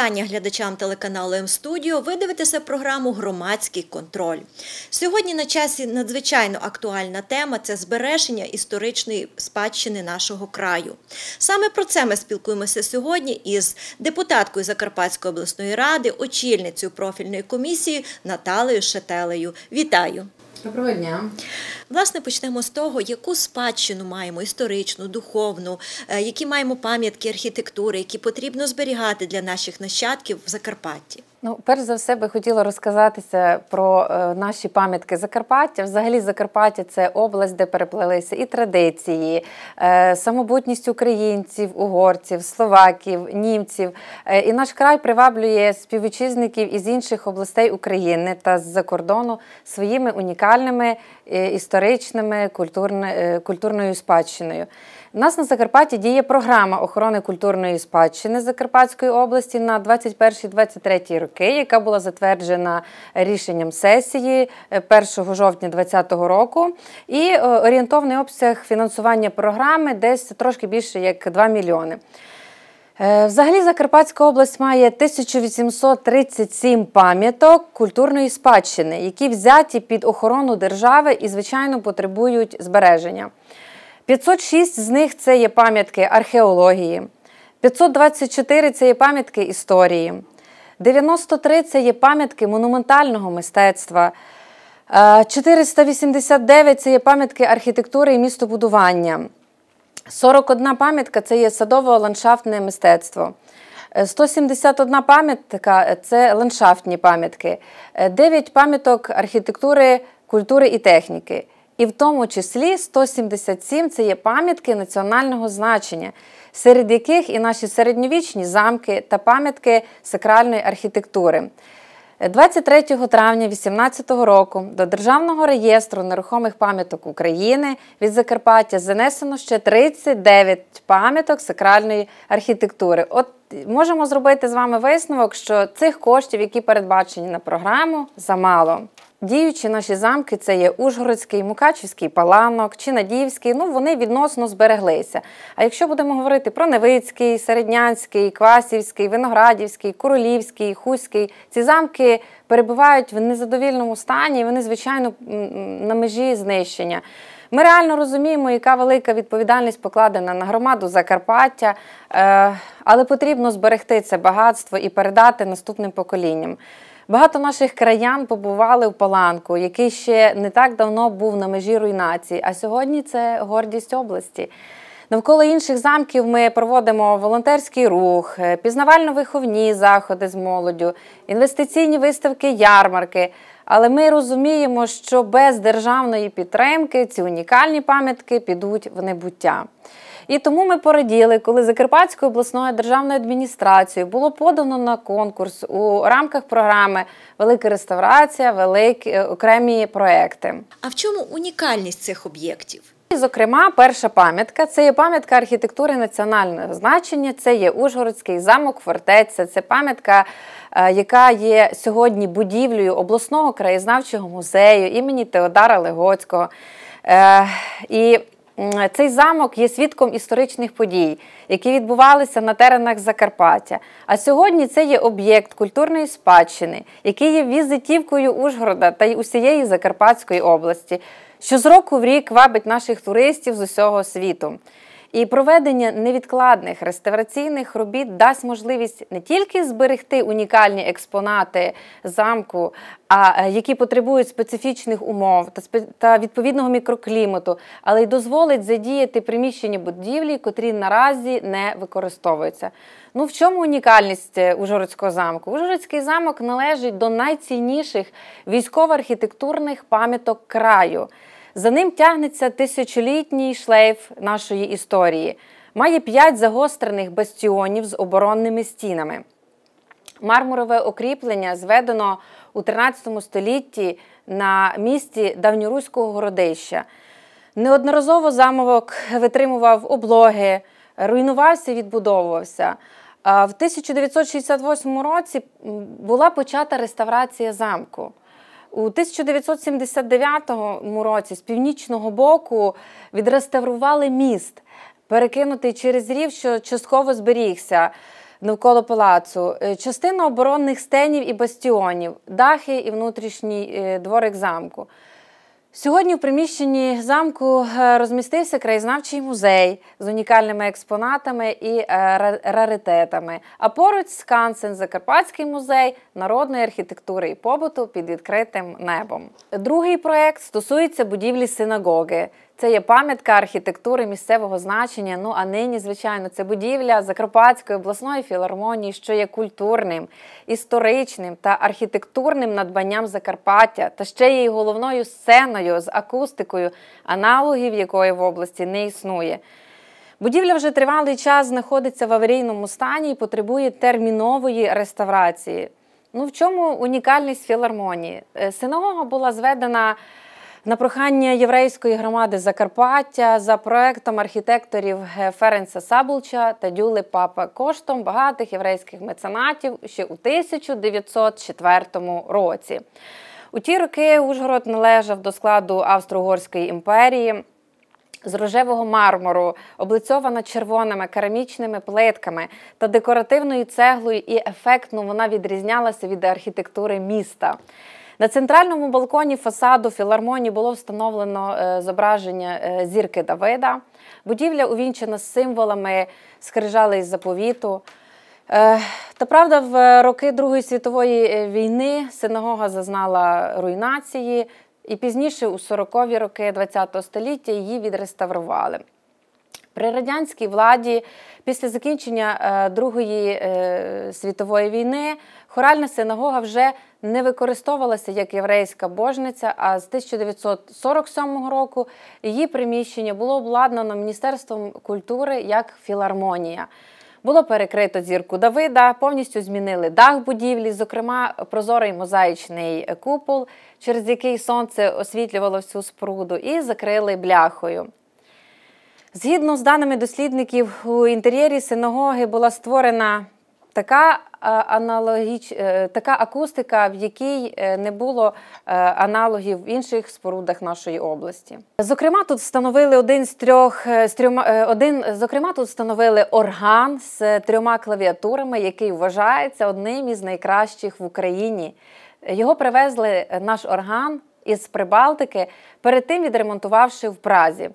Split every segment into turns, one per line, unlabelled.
вітання глядачам телеканалу М-студіо. Ви дивитеся програму Громадський контроль. Сьогодні на часі надзвичайно актуальна тема це збереження історичної спадщини нашого краю. Саме про це ми спілкуємося сьогодні із депутаткою Закарпатської обласної ради, очільницею профільної комісії Наталею Шетелею. Вітаю!
Доброго дня.
Власне, почнемо з того, яку спадщину маємо історичну, духовну, е, які маємо пам'ятки архітектури, які потрібно зберігати для наших нащадків в Закарпатті.
Ну, перш за все, би хотіла розказатися про е, наші пам'ятки Закарпаття. Взагалі, Закарпаття це область, де переплелися і традиції, е, самобутність українців, угорців, словаків, німців. Е, і наш край приваблює співвітчизників із інших областей України та з-за кордону своїми унікальними е, історичними культурно, е, культурною спадщиною. У нас на Закарпатті діє програма охорони культурної спадщини Закарпатської області на 21-23 роки, яка була затверджена рішенням сесії 1 е, жовтня 2020 року. І е, орієнтовний обсяг фінансування програми десь трошки більше як 2 мільйони. Е, взагалі, Закарпатська область має 1837 пам'яток культурної спадщини, які взяті під охорону держави і, звичайно, потребують збереження. 506 з них це є пам'ятки археології, 524 це є пам'ятки історії, 93 це є пам'ятки монументального мистецтва, 489 е, це є пам'ятки архітектури і містобудування. 41 пам'ятка це є садово-ландшафтне мистецтво. 171 е, пам'ятка це ландшафтні пам'ятки, 9 е, пам'яток архітектури, культури і техніки і в тому числі 177 це є пам'ятки національного значення, серед яких і наші середньовічні замки та пам'ятки сакральної архітектури. 23 травня 2018 року до Державного реєстру нерухомих пам'яток України від Закарпаття занесено ще 39 пам'яток сакральної архітектури. От можемо зробити з вами висновок, що цих коштів, які передбачені на програму, замало. Діючі наші замки це є Ужгородський, Мукачівський паланок, Чинадіївський, ну вони відносно збереглися. А якщо будемо говорити про Невицький, Середнянський, Квасівський, Виноградівський, Королівський, Хуський, ці замки перебувають в незадовільному стані, і вони, звичайно, на межі знищення. Ми реально розуміємо, яка велика відповідальність покладена на громаду Закарпаття, е, але потрібно зберегти це багатство і передати наступним поколінням. Багато наших краян побували в Паланку, який ще не так давно був на межі руйнації, а сьогодні це гордість області. Навколо інших замків ми проводимо волонтерський рух, е, пізнавально-виховні заходи з молоддю, інвестиційні виставки, ярмарки. Але ми розуміємо, що без державної підтримки ці унікальні пам'ятки підуть в небуття. І тому ми пораділи, коли Закарпатською обласною державною адміністрацією було подано на конкурс у рамках програми Велика реставрація, великі е, окремі проекти.
А в чому унікальність цих об'єктів?
зокрема, перша пам'ятка це є пам'ятка архітектури національного значення. Це є Ужгородський замок, фортеця. Це пам'ятка, е, яка є сьогодні будівлею обласного краєзнавчого музею імені Теодара Легоцького. Е, і цей замок є свідком історичних подій, які відбувалися на теренах Закарпаття. А сьогодні це є об'єкт культурної спадщини, який є візитівкою Ужгорода та й усієї Закарпатської області, що з року в рік вабить наших туристів з усього світу. І проведення невідкладних реставраційних робіт дасть можливість не тільки зберегти унікальні експонати замку, а е, які потребують специфічних умов та відповідного мікроклімату, але й дозволить задіяти приміщення будівлі, котрі наразі не використовуються. Ну в чому унікальність е, Ужгородського замку? Ужгородський замок належить до найцінніших військово-архітектурних пам'яток краю. За ним тягнеться тисячолітній шлейф нашої історії. Має п'ять загострених бастіонів з оборонними стінами. Мармурове укріплення зведено у 13 столітті на місці давньоруського городища. Неодноразово замовок витримував облоги, руйнувався, відбудовувався. В 1968 році була почата реставрація замку. У 1979 році з північного боку відреставрували міст, перекинутий через рів, що частково зберігся навколо палацу, е, частина оборонних стенів і бастіонів, дахи і внутрішній е, дворик замку. Сьогодні в приміщенні замку е, розмістився краєзнавчий музей з унікальними експонатами і е, раритетами. А поруч Скансен, Закарпатський музей народної архітектури і побуту під відкритим небом. Другий проект стосується будівлі синагоги. Це є пам'ятка архітектури місцевого значення. Ну а нині, звичайно, це будівля Закарпатської обласної філармонії, що є культурним, історичним та архітектурним надбанням Закарпаття, та ще є й головною сценою з акустикою, аналогів якої в області не існує. Будівля вже тривалий час знаходиться в аварійному стані і потребує термінової реставрації. Ну в чому унікальність філармонії? Е, синагога була зведена. На прохання єврейської громади Закарпаття за проектом архітекторів Ференса Сабулча та Дюли Папа коштом багатих єврейських меценатів ще у 1904 році. У ті роки Ужгород належав до складу Австро-Угорської імперії. З рожевого мармуру, облицьована червоними керамічними плитками та декоративною цеглою, і ефектно вона відрізнялася від архітектури міста. На центральному балконі фасаду філармонії було встановлено е, зображення е, зірки Давида. Будівля увінчена символами скрижали із заповіту. Е, та правда, в роки Другої світової війни синагога зазнала руйнації, і пізніше, у 40-ві роки ХХ століття, її відреставрували. При радянській владі після закінчення е, Другої е, світової війни хоральна синагога вже не використовувалася як єврейська божниця, а з 1947 року її приміщення було обладнано Міністерством культури як філармонія. Було перекрито зірку Давида, повністю змінили дах будівлі, зокрема, прозорий мозаїчний купол, через який сонце освітлювало всю споруду, і закрили бляхою. Згідно з даними дослідників, у інтер'єрі синагоги була створена така е, аналогіч, е, така акустика, в якій е, не було аналогів в інших спорудах нашої області. Зокрема, тут встановили один з трьох з трьома один. Зокрема, тут встановили орган з трьома клавіатурами, який вважається одним із найкращих в Україні. Його привезли наш орган із Прибалтики, перед тим відремонтувавши в Празі.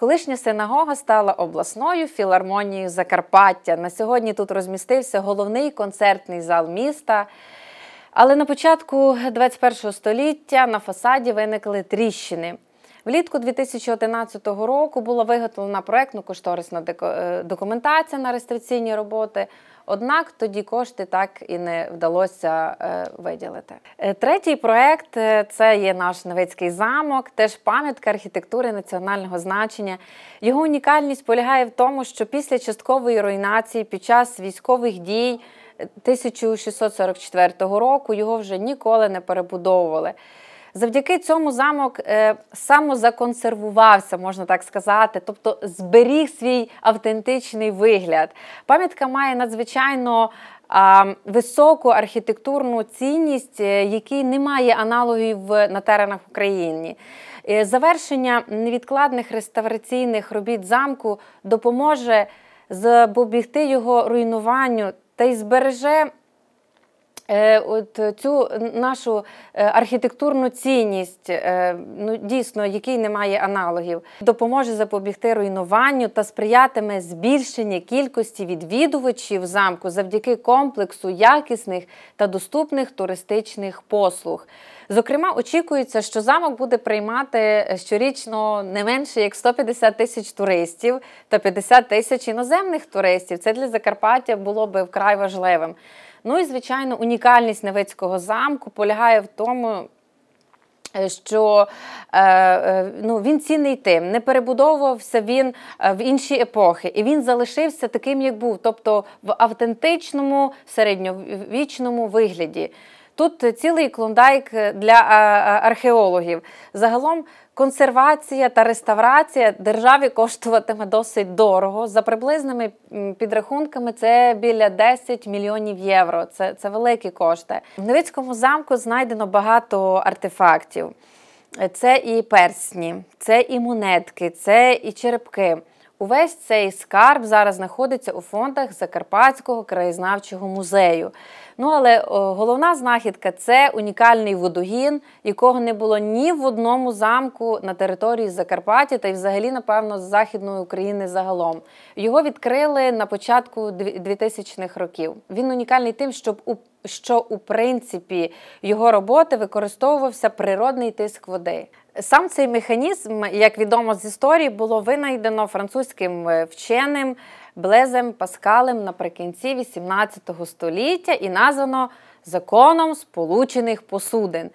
Колишня синагога стала обласною філармонією Закарпаття. На сьогодні тут розмістився головний концертний зал міста. Але на початку 21 століття на фасаді виникли тріщини. Влітку 2011 року була виготовлена проектно кошторисна е, документація на реставраційні роботи. Однак тоді кошти так і не вдалося е, виділити. Е, третій проект е, це є наш Новицький замок, теж пам'ятка архітектури національного значення. Його унікальність полягає в тому, що після часткової руйнації під час військових дій 1644 року його вже ніколи не перебудовували. Завдяки цьому замок е, самозаконсервувався, можна так сказати, тобто зберіг свій автентичний вигляд. Пам'ятка має надзвичайно е, високу архітектурну цінність, е, не має аналогів на теренах України. Е, завершення невідкладних реставраційних робіт замку допоможе запобігти його руйнуванню та й збереже Е, от цю нашу е, архітектурну цінність, е, ну дійсно, якій немає аналогів, допоможе запобігти руйнуванню та сприятиме збільшенню кількості відвідувачів замку завдяки комплексу якісних та доступних туристичних послуг. Зокрема, очікується, що замок буде приймати щорічно не менше як 150 тисяч туристів та 50 тисяч іноземних туристів. Це для Закарпаття було би вкрай важливим. Ну і звичайно, унікальність Невецького замку полягає в тому. Е, що е, е, ну, він цінний тим, не перебудовувався він в інші епохи, і він залишився таким, як був, тобто в автентичному середньовічному вигляді. Тут цілий клондайк для е, е, археологів. Загалом консервація та реставрація державі коштуватиме досить дорого. За приблизними підрахунками, це біля 10 мільйонів євро. Це, це великі кошти. В Невицькому замку знайдено багато артефактів. Це і персні, це і монетки, це і черепки. Увесь цей скарб зараз знаходиться у фондах Закарпатського краєзнавчого музею. Ну але о, головна знахідка це унікальний водогін, якого не було ні в одному замку на території Закарпаття та й взагалі, напевно, з Західної України загалом. Його відкрили на початку 2000-х років. Він унікальний тим, щоб у що у принципі його роботи використовувався природний тиск води. Сам цей механізм, як відомо з історії, було винайдено французьким е, вченим Блезем Паскалем наприкінці 18 століття і названо законом сполучених посудин.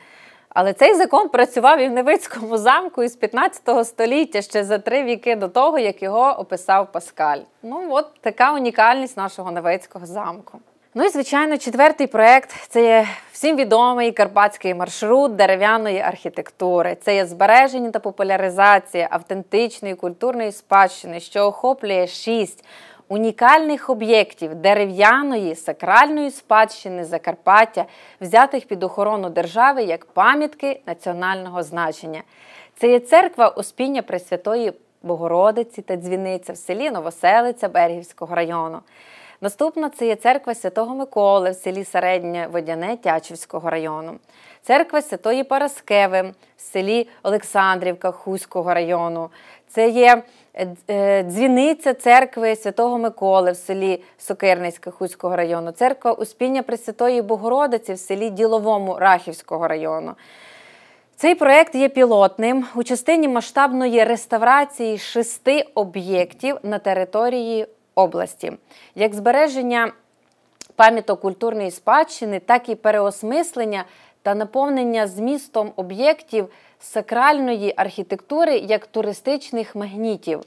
Але цей закон працював і в Невицькому замку із 15 століття ще за три віки до того, як його описав Паскаль. Ну, от така унікальність нашого Невицького замку. Ну і звичайно, четвертий проект це є всім відомий карпатський маршрут дерев'яної архітектури. Це є збереження та популяризація автентичної культурної спадщини, що охоплює шість. Унікальних об'єктів дерев'яної сакральної спадщини Закарпаття, взятих під охорону держави як пам'ятки національного значення. Це є церква Успіння Пресвятої Богородиці та Дзвіниця в селі Новоселиця Бергівського району. Наступна це є церква Святого Миколи в селі Середнє Водяне Тячівського району, церква Святої Параскеви в селі Олександрівка Хуського району. Це є е, е, дзвіниця церкви Святого Миколи в селі Сокирницьке Хуського району, церква Успіння Пресвятої Богородиці в селі Діловому Рахівського району. Цей проєкт є пілотним у частині масштабної реставрації шести об'єктів на території області, як збереження пам'яток культурної спадщини, так і переосмислення та наповнення змістом об'єктів сакральної архітектури як туристичних магнітів.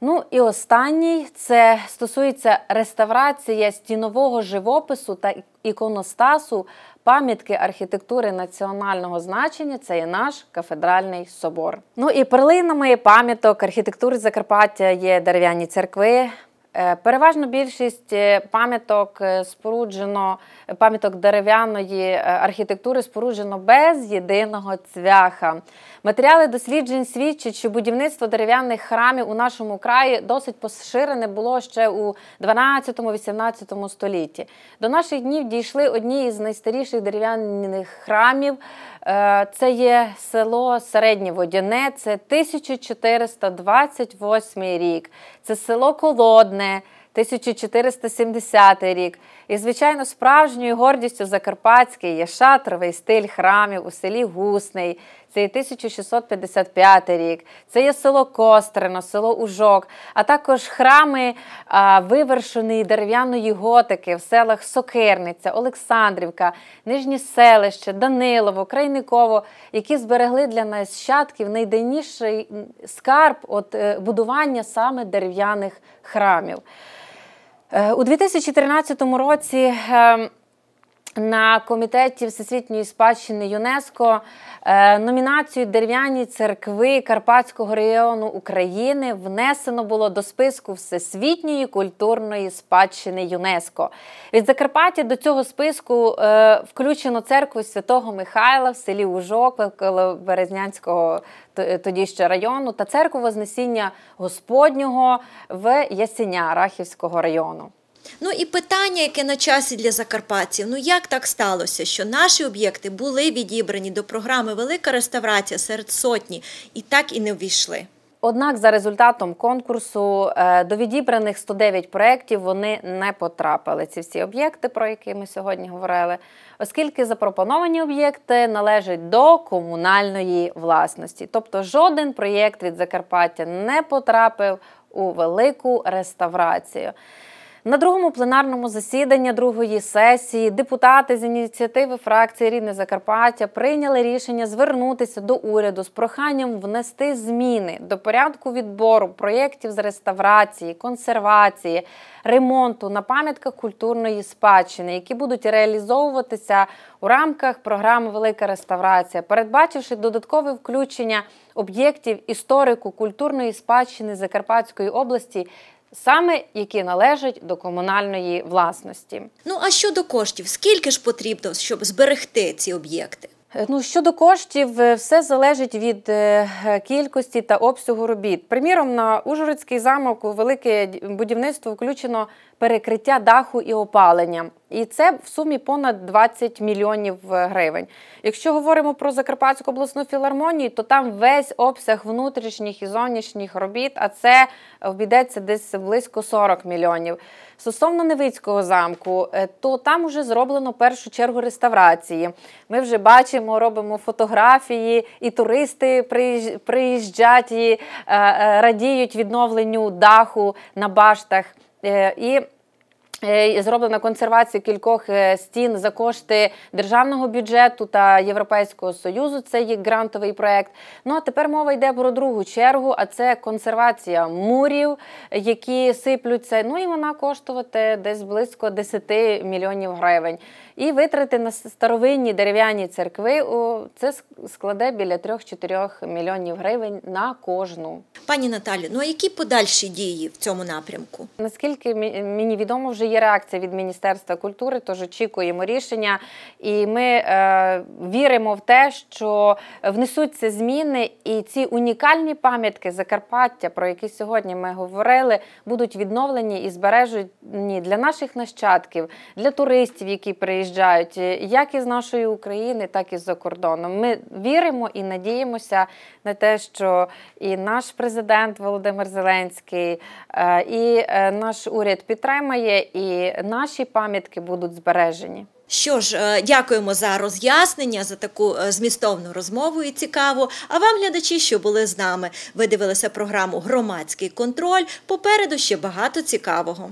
Ну і останній це стосується реставрації стінового живопису та іконостасу пам'ятки архітектури національного значення. Це є наш кафедральний собор. Ну і перлинами пам'яток архітектури Закарпаття є дерев'яні церкви, Е, переважно більшість е, пам'яток е, споруджено, пам'яток дерев'яної архітектури споруджено без єдиного цвяха. Матеріали досліджень свідчать, що будівництво дерев'яних храмів у нашому краї досить поширене було ще у 12-18 столітті. До наших днів дійшли одні із найстаріших дерев'яних храмів Е, це є село Середнє Водяне, це 1428 рік, це село Колодне, 1470 рік. І, звичайно, справжньою гордістю Закарпатський є шатровий стиль храмів у селі Гусний це є 1655 рік, це є село Кострино, село Ужок, а також храми а, вивершеної дерев'яної готики в селах Сокирниця, Олександрівка, Нижнє селище, Данилово, Крайниково, які зберегли для нащадків найденніший скарб от е, будування саме дерев'яних храмів. Е, у 2013 році ем, на комітеті всесвітньої спадщини ЮНЕСКО е, номінацію дерев'яні церкви Карпатського регіону України внесено було до списку всесвітньої культурної спадщини ЮНЕСКО. Від Закарпаття до цього списку е, включено церкву святого Михайла в селі Ужок, около Березнянського тоді ще району, та церкву Вознесіння Господнього в Ясеня Рахівського району.
Ну і питання, яке на часі для закарпатців: ну як так сталося, що наші об'єкти були відібрані до програми Велика реставрація серед сотні і так і не ввійшли.
Однак, за результатом конкурсу е, до відібраних 109 проєктів вони не потрапили. Ці всі об'єкти, про які ми сьогодні говорили, оскільки запропоновані об'єкти належать до комунальної власності. Тобто, жоден проєкт від Закарпаття не потрапив у велику реставрацію. На другому пленарному засіданні другої сесії депутати з ініціативи фракції Рідне Закарпаття прийняли рішення звернутися до уряду з проханням внести зміни до порядку відбору проєктів з реставрації, консервації, ремонту на пам'ятках культурної спадщини, які будуть реалізовуватися у рамках програми Велика реставрація, передбачивши додаткове включення об'єктів історику культурної спадщини Закарпатської області саме які належать
до комунальної власності. Ну а щодо коштів, скільки ж потрібно, щоб зберегти ці об'єкти?
Е, ну, щодо коштів, е, все залежить від е, кількості та обсягу робіт. Приміром, на Ужгородський замок у велике будівництво включено перекриття даху і опалення. І це в сумі понад 20 мільйонів е, гривень. Якщо говоримо про Закарпатську обласну філармонію, то там весь обсяг внутрішніх і зовнішніх робіт, а це обійдеться десь близько 40 мільйонів. Стосовно Невицького замку, е, то там вже зроблено першу чергу реставрації. Ми вже бачимо, робимо фотографії, і туристи приїжджають і е, радіють відновленню даху на баштах. Е, і е, Зроблена консервація кількох е, стін за кошти державного бюджету та Європейського союзу. Це є грантовий проект. Ну а тепер мова йде про другу чергу, а це консервація мурів, які сиплються. Ну і вона коштувати десь близько 10 мільйонів гривень. І витрати на старовинні дерев'яні церкви це складе біля 3-4 мільйонів гривень на
кожну. Пані Наталі, ну а які подальші дії в цьому напрямку? Наскільки
мені відомо, вже є реакція від Міністерства культури, тож очікуємо рішення, і ми е, віримо в те, що внесуться зміни, і ці унікальні пам'ятки Закарпаття, про які сьогодні ми говорили, будуть відновлені і збережені для наших нащадків, для туристів, які приїжджають, е, як із нашої України, так і за кордоном. Ми віримо і надіємося на те, що і наш президент президент Володимир Зеленський е, і е, наш уряд
підтримає, і наші пам'ятки будуть збережені. Що ж, е, дякуємо за роз'яснення, за таку змістовну розмову і цікаву. А вам, глядачі, що були з нами, ви дивилися програму Громадський контроль. Попереду ще багато цікавого.